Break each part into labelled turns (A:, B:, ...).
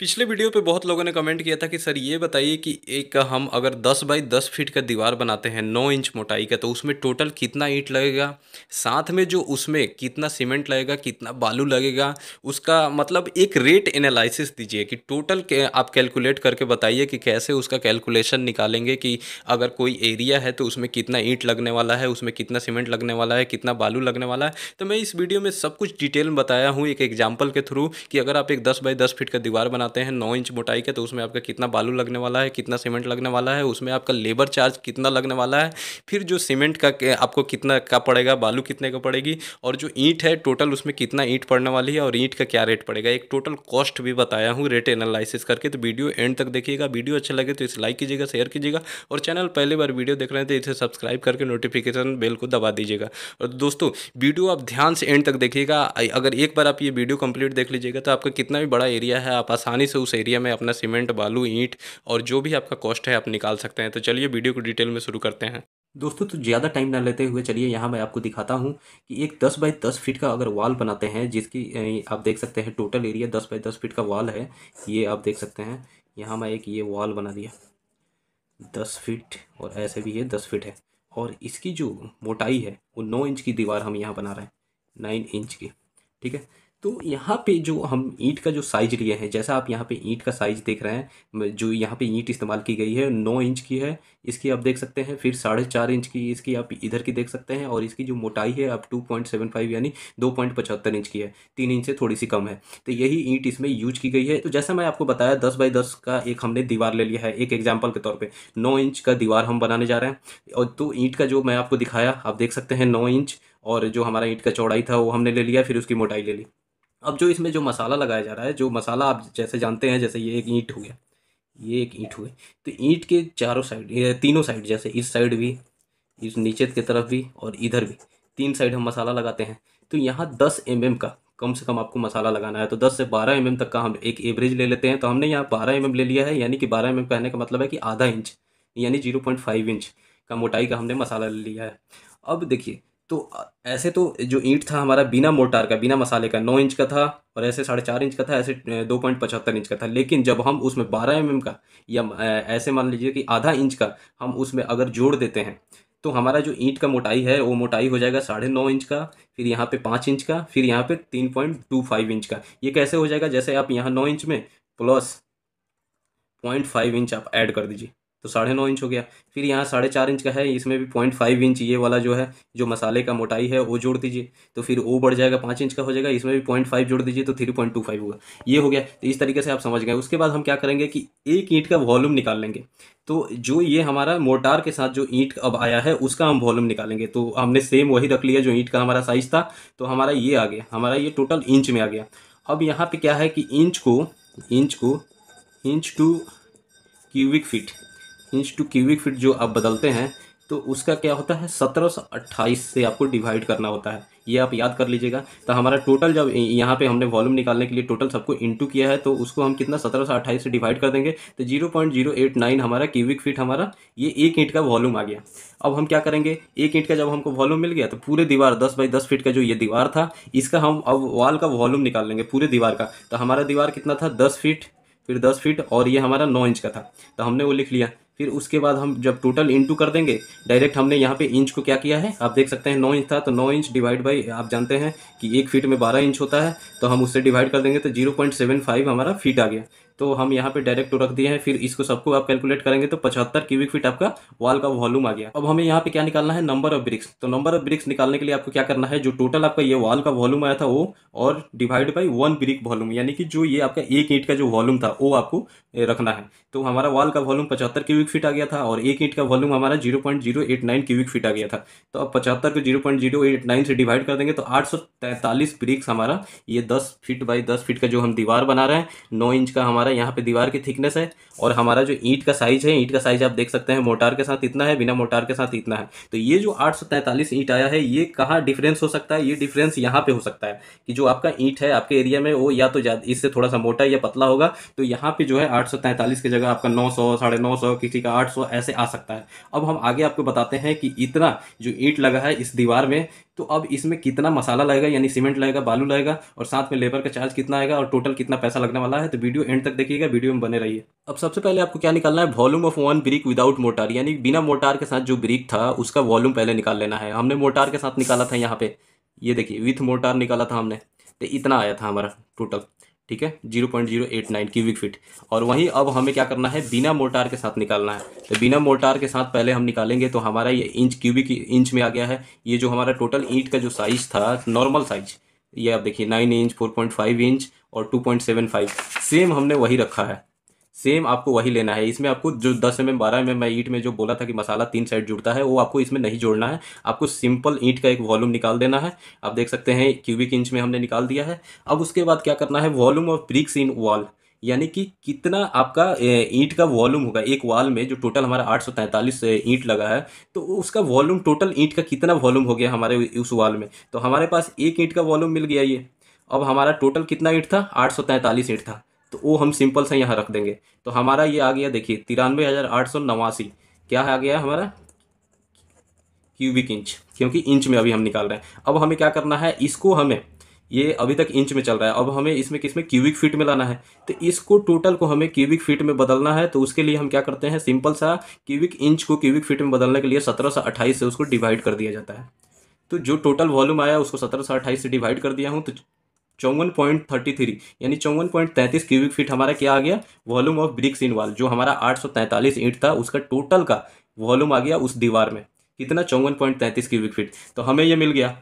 A: पिछले वीडियो पे बहुत लोगों ने कमेंट किया था कि सर ये बताइए कि एक हम अगर 10 बाई 10 फीट का दीवार बनाते हैं 9 इंच मोटाई का तो उसमें टोटल कितना ईंट लगेगा साथ में जो उसमें कितना सीमेंट लगेगा कितना बालू लगेगा उसका मतलब एक रेट एनालिसिस दीजिए कि टोटल आप कैलकुलेट करके बताइए कि कैसे उसका कैलकुलेशन निकालेंगे कि अगर कोई एरिया है तो उसमें कितना ईंट लगने वाला है उसमें कितना सीमेंट लगने वाला है कितना बालू लगने वाला है तो मैं इस वीडियो में सब कुछ डिटेल में बताया हूँ एक एग्जाम्पल के थ्रू कि अगर आप एक दस बाई दस फीट का दीवार बना बनाते हैं नौ इंच मोटाई के तो उसमें आपका कितना बालू लगने वाला है कितना सीमेंट लगने वाला है उसमें आपका लेबर चार्ज कितना लगने वाला है फिर जो सीमेंट का आपको कितना का पड़ेगा बालू कितने का पड़ेगी और जो ईंट है टोटल उसमें कितना ईंट पड़ने वाली है और ईंट का क्या रेट पड़ेगा एक टोटल कॉस्ट भी बताया हूँ रेट एनालिसिस करके तो वीडियो एंड तक देखिएगा वीडियो अच्छा लगे तो इसे लाइक कीजिएगा शेयर कीजिएगा और चैनल पहली बार वीडियो देख रहे थे तो इसे सब्सक्राइब करके नोटिफिकेशन बेल को दबा दीजिएगा और दोस्तों वीडियो आप ध्यान से एंड तक देखिएगा अगर एक बार आप ये वीडियो कंप्लीट देख लीजिएगा तो आपका कितना भी बड़ा एरिया है आप आसान आसानी से उस एरिया में अपना सीमेंट बालू ईंट और जो भी आपका कॉस्ट है आप निकाल सकते हैं तो चलिए वीडियो को डिटेल में शुरू करते हैं दोस्तों तो ज़्यादा टाइम ना लेते हुए चलिए यहाँ मैं आपको दिखाता हूँ कि एक 10 बाई 10 फीट का अगर वॉल बनाते हैं जिसकी आप देख सकते हैं टोटल एरिया 10 बाई 10 फीट का वॉल है ये आप देख सकते हैं यहाँ मैं एक ये वॉल बना दिया 10 फीट और ऐसे भी ये 10 फीट है और इसकी जो मोटाई है वो नौ इंच की दीवार हम यहाँ बना रहे हैं नाइन इंच की ठीक है तो यहाँ पे जो हम ईंट का जो साइज लिए हैं जैसा आप यहाँ पे ईंट का साइज देख रहे हैं जो यहाँ पे ईंट इस्तेमाल की गई है नौ इंच की है इसकी आप देख सकते हैं फिर साढ़े चार इंच की इसकी आप इधर की देख सकते हैं और इसकी जो मोटाई है आप टू पॉइंट सेवन फाइव यानी दो पॉइंट पचहत्तर इंच की है तीन इंच से थोड़ी सी कम है तो यही ईंट इसमें यूज की गई है तो जैसा मैं आपको बताया दस बाई दस का एक हमने दीवार ले लिया है एक एग्जाम्पल के तौर पर नौ इंच का दीवार हम बनाने जा रहे हैं और तो ईंट का जो मैं आपको दिखाया आप देख सकते हैं नौ इंच और जो हमारा ईंट का चौड़ाई था वो हमने ले लिया फिर उसकी मोटाई ले ली अब जो इसमें जो मसाला लगाया जा रहा है जो मसाला आप जैसे जानते हैं जैसे ये एक ईंट हो गया ये एक ईंट हुए तो ईंट के चारों साइड तीनों साइड जैसे इस साइड भी इस नीचे की तरफ भी और इधर भी तीन साइड हम मसाला लगाते हैं तो यहाँ दस एम mm का कम से कम आपको मसाला लगाना है तो दस से बारह एम mm तक का हम एक एवरेज ले लेते हैं तो हमने यहाँ बारह एम mm ले लिया है यानी कि बारह एम mm कहने का मतलब है कि आधा इंच यानी जीरो पॉइंट फाइव इंच का मोटाई का हमने मसाला ले लिया है अब देखिए तो ऐसे तो जो ईंट था हमारा बिना मोटार का बिना मसाले का नौ इंच का था और ऐसे साढ़े चार इंच का था ऐसे दो पॉइंट पचहत्तर इंच का था लेकिन जब हम उसमें बारह एम mm का या ऐसे मान लीजिए कि आधा इंच का हम उसमें अगर जोड़ देते हैं तो हमारा जो ईंट का मोटाई है वो मोटाई हो जाएगा साढ़े नौ इंच का फिर यहाँ पे पाँच इंच का फिर यहाँ पे तीन पॉइंट टू फाइव इंच का ये कैसे हो जाएगा जैसे आप यहाँ नौ इंच में प्लस पॉइंट फाइव इंच आप ऐड कर दीजिए तो साढ़े नौ इंच हो गया फिर यहाँ साढ़े चार इंच का है इसमें भी पॉइंट फाइव इंच ये वाला जो है जो मसाले का मोटाई है वो जोड़ दीजिए तो फिर वो बढ़ जाएगा पाँच इंच का हो जाएगा इसमें भी पॉइंट फाइव जोड़ दीजिए तो थ्री पॉइंट टू फाइव होगा ये हो गया तो इस तरीके से आप समझ गए उसके बाद हम क्या करेंगे कि एक ईंट का वॉल्यूम निकाल लेंगे तो जो ये हमारा मोटार के साथ जो ईंट अब आया है उसका हम वॉल्यूम निकालेंगे तो हमने सेम वही रख लिया जो ईंट का हमारा साइज़ था तो हमारा ये आ गया हमारा ये टोटल इंच में आ गया अब यहाँ पर क्या है कि इंच को इंच को inch to cubic feet inch to cubic feet जो आप बदलते हैं तो उसका क्या होता है सत्रह सौ अट्ठाईस से आपको डिवाइड करना होता है ये आप याद कर लीजिएगा तो हमारा टोटल जब यहाँ पे हमने वॉल्यूम निकालने के लिए टोटल सबको इंटू किया है तो उसको हम कितना सत्रह सौ अट्ठाईस से डिवाइड कर देंगे तो zero point zero eight nine हमारा क्यूबिक फीट हमारा ये एक ईंट का वॉल्यूम आ गया अब हम क्या करेंगे एक ईंट का जब हमको वॉल्यूम मिल गया तो पूरे दीवार दस बाई दस फीट का जो ये दीवार था इसका हम अब वॉल का वॉल्यूम निकाल लेंगे पूरे दीवार का तो हमारा दीवार कितना था दस फीट फिर दस फीट और ये हमारा नौ इंच का था तो हमने वो लिख लिया फिर उसके बाद हम जब टोटल इंटू कर देंगे डायरेक्ट हमने यहाँ पे इंच को क्या किया है आप देख सकते हैं नौ इंच था तो नौ इंच डिवाइड बाई आप जानते हैं कि एक फीट में बारह इंच होता है तो हम उससे डिवाइड कर देंगे तो जीरो पॉइंट सेवन फाइव हमारा फीट आ गया तो हम यहाँ पे डायरेक्ट रख दिए हैं फिर इसको सबको आप कैलकुलेट करेंगे तो पचहत्तर क्यूबिक फीट आपका वाल का वॉल्यूम आ गया अब हमें यहाँ पे क्या निकालना है नंबर ऑफ ब्रिक्स तो नंबर ऑफ ब्रिक्स निकालने के लिए आपको क्या करना है जो टोटल आपका ये वाल का वॉल्यूम आया था वो और divide by one brick volume यानी कि जो ये आपका एक ईंट का जो वॉल्यूम था वो आपको रखना है तो हमारा वाल का वॉल्यूम पचहत्तर क्यूबिक फीट आ गया था और एक ईंट का वॉल्यूम हमारा zero point zero eight nine cubic feet आ गया था तो अब पचहत्तर को zero point zero eight nine से डिवाइड कर देंगे तो आठ सौ तैंतालीस ब्रिक्स हमारा ये दस फीट बाई दस फीट का जो हम दीवार बना रहे हैं नौ इंच का हमारा हमारा यहाँ पे दीवार की थिकनेस है और हमारा जो ईंट का साइज है ईंट का साइज आप देख सकते हैं मोटार के साथ इतना है बिना मोटार के साथ इतना है तो ये जो आठ ईंट आया है ये कहाँ डिफरेंस हो सकता है ये डिफरेंस यहाँ पे हो सकता है कि जो आपका ईंट है आपके एरिया में वो या तो इससे थोड़ा सा मोटा या पतला होगा तो यहाँ पे जो है आठ की जगह आपका नौ सौ किसी का आठ ऐसे आ सकता है अब हम आगे आपको बताते हैं कि इतना जो ईंट लगा है इस दीवार में तो अब इसमें कितना मसाला लगेगा यानी सीमेंट लगेगा बालू लगेगा और साथ में लेबर का चार्ज कितना आएगा और टोटल कितना पैसा लगने वाला है तो वीडियो एंड तक देखिएगा वीडियो में बने रहिए अब सबसे पहले आपको क्या निकालना है volume of one brick without mortar यानी बिना मोटार के साथ जो ब्रिक था उसका वॉल्यूम पहले निकाल लेना है हमने मोटार के साथ निकाला था यहाँ पे ये देखिए विथ मोटार निकाला था हमने तो इतना आया था हमारा टोटल ठीक है zero point zero eight nine cubic feet और वहीं अब हमें क्या करना है बिना मोर्टार के साथ निकालना है तो बिना मोर्टार के साथ पहले हम निकालेंगे तो हमारा ये इंच क्यूबिक इंच में आ गया है ये जो हमारा टोटल ईंट का जो साइज था नॉर्मल साइज ये आप देखिए nine inch four point five inch और two point seven five same हमने वही रखा है सेम आपको वही लेना है इसमें आपको जो दस एम एम बारह एम एम मैं ईट में जो बोला था कि मसाला तीन साइड जुड़ता है वो आपको इसमें नहीं जोड़ना है आपको सिंपल ईंट का एक वॉल्यूम निकाल देना है आप देख सकते हैं क्यूबिक इंच में हमने निकाल दिया है अब उसके बाद क्या करना है volume of bricks in wall यानी कि कितना आपका ईंट का वॉल्यूम होगा एक वाल में जो टोटल हमारा 843 ईंट लगा है तो उसका वॉल्यूम टोटल ईंट का कितना वॉल्यूम हो गया हमारे उस वाल में तो हमारे पास एक ईंट का वॉल्यूम मिल गया ये अब हमारा टोटल कितना ईंट था 843 ईंट था तो वो हम सिंपल से यहाँ रख देंगे तो हमारा ये आ गया देखिए तिरानवे हज़ार आठ सौ नवासी क्या आ गया हमारा क्यूबिक इंच क्योंकि इंच में अभी हम निकाल रहे हैं अब हमें क्या करना है इसको हमें ये अभी तक इंच में चल रहा है अब हमें इसमें किसमें क्यूबिक फीट में लाना है तो इसको टोटल को हमें क्यूबिक फीट में बदलना है तो उसके लिए हम क्या करते हैं सिंपल सा क्यूबिक इंच को क्यूबिक फीट में बदलने के लिए सत्रह सौ अट्ठाईस से उसको डिवाइड कर दिया जाता है तो जो टोटल वॉल्यूम आया उसको सत्रह सौ अट्ठाईस से डिवाइड कर दिया हूँ तो चौवन पॉइंट थर्टी थ्री यानी चौवन पॉइंट तैंतीस क्यूबिक फीट हमारा क्या आ गया volume of bricks in wall जो हमारा आठ सौ तैंतालीस ईंट था उसका टोटल का वॉल्यूम आ गया उस दीवार में कितना चौवन पॉइंट तैंतीस क्यूबिक फीट तो हमें यह मिल गया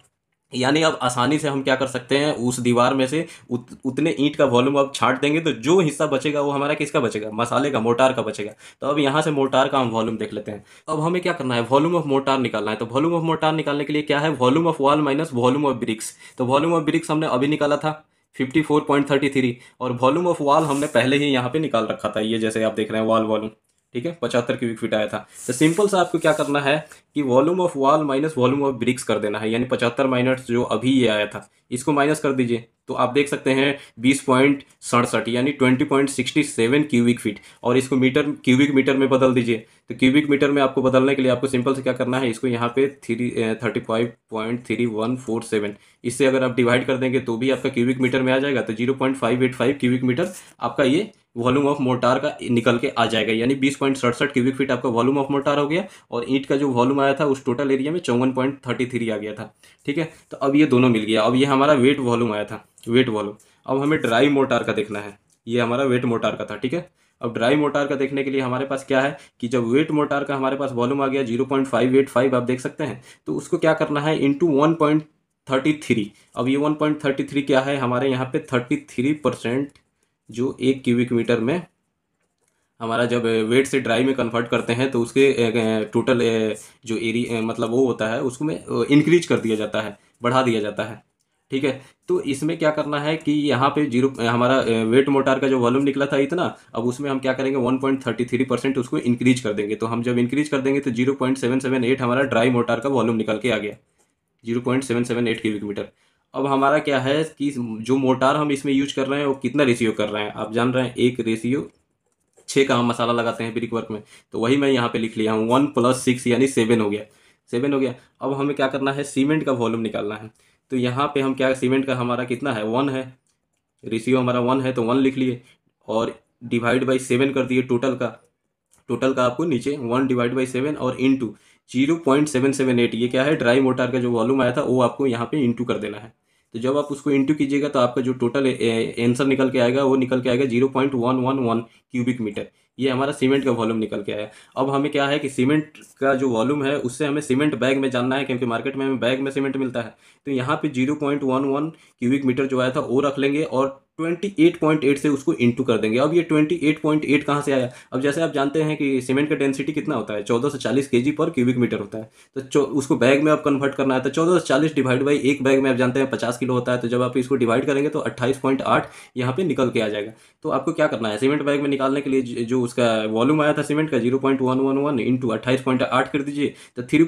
A: यानी अब आसानी से हम क्या कर सकते हैं उस दीवार में से उत, उतने ईंट का वॉल्यूम अब छाट देंगे तो जो हिस्सा बचेगा वो हमारा किसका बचेगा मसाले का मोटार का बचेगा तो अब यहाँ से मोटार का हम वॉल्यूम देख लेते हैं अब हमें क्या करना है वॉल्यूम ऑफ मोटार निकालना है तो वॉल्यूम ऑफ मोटार निकालने के लिए क्या है volume of wall minus volume of bricks तो वॉल्यूम ऑफ ब्रिक्स हमने अभी निकाला था 54.33 और वॉल्यूम ऑफ वॉल हमने पहले ही यहाँ पे निकाल रखा था ये जैसे आप देख रहे हैं वॉल वॉल्यूम ठीक है पचहत्तर क्यूबिक फीट आया था तो सिंपल सा आपको क्या करना है कि volume of wall minus volume of bricks कर देना है यानी पचहत्तर माइनस जो अभी ये आया था इसको माइनस कर दीजिए तो आप देख सकते हैं बीस पॉइंट सड़सठ यानी twenty point sixty seven cubic feet और इसको मीटर क्यूबिक मीटर में बदल दीजिए तो क्यूबिक मीटर में आपको बदलने के लिए आपको सिंपल से क्या करना है इसको यहाँ पे three thirty five point three one four seven इससे अगर आप डिवाइड कर देंगे तो भी आपका क्यूबिक मीटर में आ जाएगा तो zero point five eight five cubic metre आपका ये वॉल्यूम ऑफ मोर्टार का निकल के आ जाएगा यानी बीस पॉइंट सड़सठ क्यूबिक फीट आपका वॉल्यूम ऑफ मोर्टार हो गया और ईंट का जो वॉल्यूम आया था उस टोटल एरिया में चौवन पॉइंट थर्टी थ्री आ गया था ठीक है तो अब ये दोनों मिल गया अब ये हमारा वेट वॉल्यूम आया था वेट वॉल्यूम अब हमें ड्राई मोटार का देखना है ये हमारा वेट मोटार का था ठीक है अब ड्राई मोटार का देखने के लिए हमारे पास क्या है कि जब वेट मोटार का हमारे पास वॉल्यूम आ गया zero point five eight five आप देख सकते हैं तो उसको क्या करना है into one point thirty three अब ये वन पॉइंट थर्टी थ्री क्या है हमारे यहाँ पे थर्टी थ्री परसेंट जो एक क्यूबिक मीटर में हमारा जब वेट से ड्राई में कन्वर्ट करते हैं तो उसके टोटल जो एरिया मतलब वो होता है उसको में इंक्रीज कर दिया जाता है बढ़ा दिया जाता है ठीक है तो इसमें क्या करना है कि यहाँ पे जीरो हमारा वेट मोटार का जो वॉल्यूम निकला था इतना अब उसमें हम क्या करेंगे one point thirty three percent उसको इंक्रीज कर देंगे तो हम जब इंक्रीज कर देंगे तो zero point seven seven eight हमारा ड्राई मोटार का वॉल्यूम निकल के आ गया zero point seven seven eight cubic metre अब हमारा क्या है कि जो मोटार हम इसमें यूज कर रहे हैं वो कितना रेशियो कर रहे हैं आप जान रहे हैं एक रेशियो छः का हम मसाला लगाते हैं ब्रिक वर्क में तो वही मैं यहाँ पे लिख लिया हूँ वन प्लस सिक्स यानी सेवन हो गया सेवन हो गया अब हमें क्या करना है सीमेंट का वॉल्यूम निकालना है तो यहाँ पे हम क्या सीमेंट का हमारा कितना है वन है रेशियो हमारा वन है तो वन लिख लिए और डिवाइड बाई सेवन कर दिए टोटल का टोटल का आपको नीचे वन डिवाइड बाई सेवन और into zero point seven seven eight ये क्या है ड्राई मोटार का जो वॉल्यूम आया था वो आपको यहाँ पे इंटू कर देना है तो जब आप उसको इंटू कीजिएगा तो आपका जो टोटल आंसर निकल के आएगा वो निकल के आएगा zero point one one one cubic metre ये हमारा सीमेंट का वॉल्यूम निकल के आया अब हमें क्या है कि सीमेंट का जो वॉल्यूम है उससे हमें सीमेंट बैग में जानना है क्योंकि मार्केट में हमें बैग में सीमेंट मिलता है तो यहाँ पे zero point one one cubic metre जो आया था वो रख लेंगे और 28.8 से उसको इंटू कर देंगे अब ये 28.8 कहाँ से आया अब जैसे आप जानते हैं कि सीमेंट का डेंसिटी कितना होता है 14 से 40 के पर क्यूबिक मीटर होता है तो उसको बैग में आप कन्वर्ट करना है तो 14 से 40 डिवाइड बाई एक बैग में आप जानते हैं 50 किलो होता है तो जब आप इसको डिवाइड करेंगे तो 28.8 यहाँ पे निकल के आ जाएगा तो आपको क्या करना है सीमेंट बैग में निकालने के लिए जो उसका वॉल्यूम आया था सीमेंट का जीरो पॉइंट कर दीजिए तो थ्री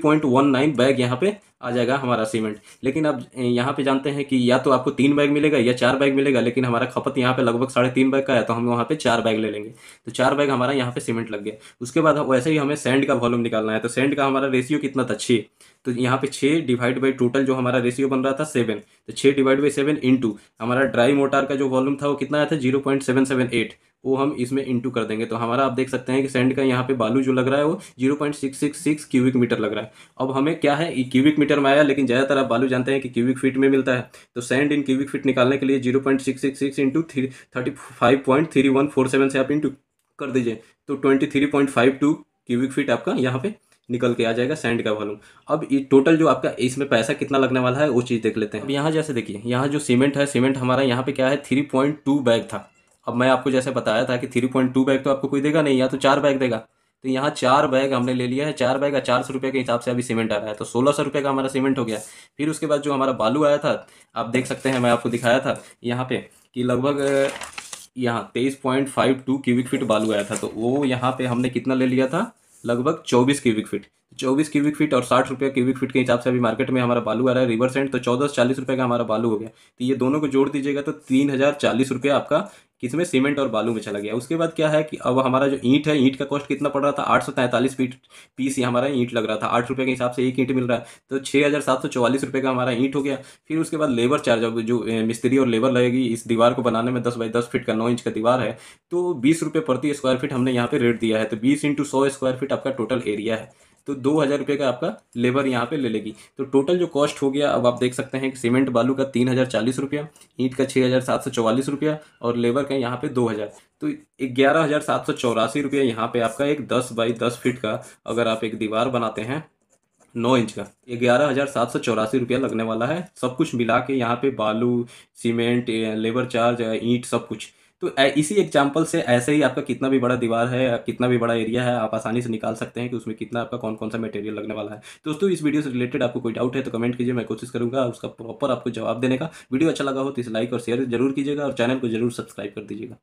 A: बैग यहाँ पर आ जाएगा हमारा सीमेंट लेकिन अब यहाँ पे जानते हैं कि या तो आपको तीन बैग मिलेगा या चार बैग मिलेगा लेकिन हमारा खपत यहाँ पे लगभग साढ़े तीन बैग का है तो हम वहाँ पे चार बैग ले लेंगे तो चार बैग हमारा यहाँ पे सीमेंट लग गया उसके बाद वैसे ही हमें सेंड का वॉल्यूम निकालना है तो सेंड का हमारा रेशियो कितना था छः तो यहाँ पे छः डिवाइड बाई टोटल जो हमारा रेशियो बन रहा था सेवन तो छः डिवाइड बाई सेवन इंटू हमारा ड्राई मोटार का जो वॉल्यूम था वो कितना आया था zero point seven seven eight वो हम इसमें इंटू कर देंगे तो हमारा आप देख सकते हैं कि सेंड का यहाँ पे बालू जो लग रहा है वो zero point six six six cubic metre लग रहा है अब हमें क्या है क्यूबिक मीटर में आया लेकिन ज़्यादातर आप बालू जानते हैं कि क्यूबिक फीट में मिलता है तो सेंड इन क्यूबिक फीट निकालने के लिए zero point six six six into three thirty five point three one four seven से आप इंटू कर दीजिए तो twenty three point five two cubic feet आपका यहाँ पे निकल के आ जाएगा सैंड का वॉल्यूम अब ये टोटल जो आपका इसमें पैसा कितना लगने वाला है वो चीज़ देख लेते हैं अब यहाँ जैसे देखिए यहाँ जो सीमेंट है सीमेंट हमारा यहाँ पे क्या है थ्री पॉइंट टू बैग था अब मैं आपको जैसे बताया था कि थ्री पॉइंट टू बैग तो आपको कोई देगा नहीं या तो चार बैग देगा तो यहाँ चार बैग हमने ले लिया है चार बैग का चार सौ रुपये के हिसाब से अभी सीमेंट आ रहा है तो सोलह सौ रुपये का हमारा सीमेंट हो गया फिर उसके बाद जो हमारा बालू आया था आप देख सकते हैं मैं आपको दिखाया था यहाँ पे कि लगभग यहाँ तेईस point five two cubic feet बालू आया था तो वो यहाँ पे हमने कितना ले लिया था लगभग चौबीस क्यूबिक फिट चौबीस क्यूबिक फीट और साठ रुपये क्यूबिक फीट के हिसाब से अभी मार्केट में हमारा बालू आ रहा है रिवर सेंट तो चौदह चालीस रुपये का हमारा बालू हो गया तो ये दोनों को जोड़ दीजिएगा तो तीन हज़ार चालीस रुपये आपका किसमें सीमेंट और बालू में चला गया उसके बाद क्या है कि अब हमारा जो ईंट है ईंट का कॉस्ट कितना पड़ रहा था आठ सौ तैंतालीस फीट पीस ये हमारा ईंट लग रहा था आठ रुपये के हिसाब से एक ईंट मिल रहा है तो छः हज़ार सात सौ चौवालीस रुपये का हमारा ईंट हो गया फिर उसके बाद लेबर चार्ज अब जो मिस्त्री और लेबर लगेगी इस दीवार को बनाने में दस बाई दस फीट का नौ इंच का दीवार है तो बीस रुपये प्रति स्क्वायर फीट हमने यहाँ पर रेट दिया है तो बीस इंटू सौ स्क्वायर फीट आपका टोटल एरिया है तो दो हज़ार रुपये का आपका लेबर यहाँ पे ले लेगी तो टोटल जो कॉस्ट हो गया अब आप देख सकते हैं कि सीमेंट बालू का तीन हज़ार चालीस रुपया ईंट का छः हज़ार सात सौ चौवालीस रुपया और लेबर का यहाँ पे दो हज़ार तो ग्यारह हज़ार सात सौ चौरासी रुपया यहाँ पे आपका एक दस बाई दस फीट का अगर आप एक दीवार बनाते हैं नौ इंच का ग्यारह हज़ार सात सौ चौरासी रुपया लगने वाला है सब कुछ मिला के यहाँ पे बालू सीमेंट लेबर चार्ज ईंट सब कुछ तो इसी एग्जाम्पल से ऐसे ही आपका कितना भी बड़ा दीवार है कितना भी बड़ा एरिया है आप आसानी से निकाल सकते हैं कि उसमें कितना आपका कौन कौन सा मटेरियल लगने वाला है दोस्तों इस वीडियो से रिलेटेड आपको कोई डाउट है तो कमेंट कीजिए मैं कोशिश करूँगा उसका प्रॉपर आपको जवाब देने का वीडियो अच्छा लगा हो तो इसे लाइक और शेयर जरूर कीजिएगा और चैनल को जरूर सब्सक्राइब कर दीजिएगा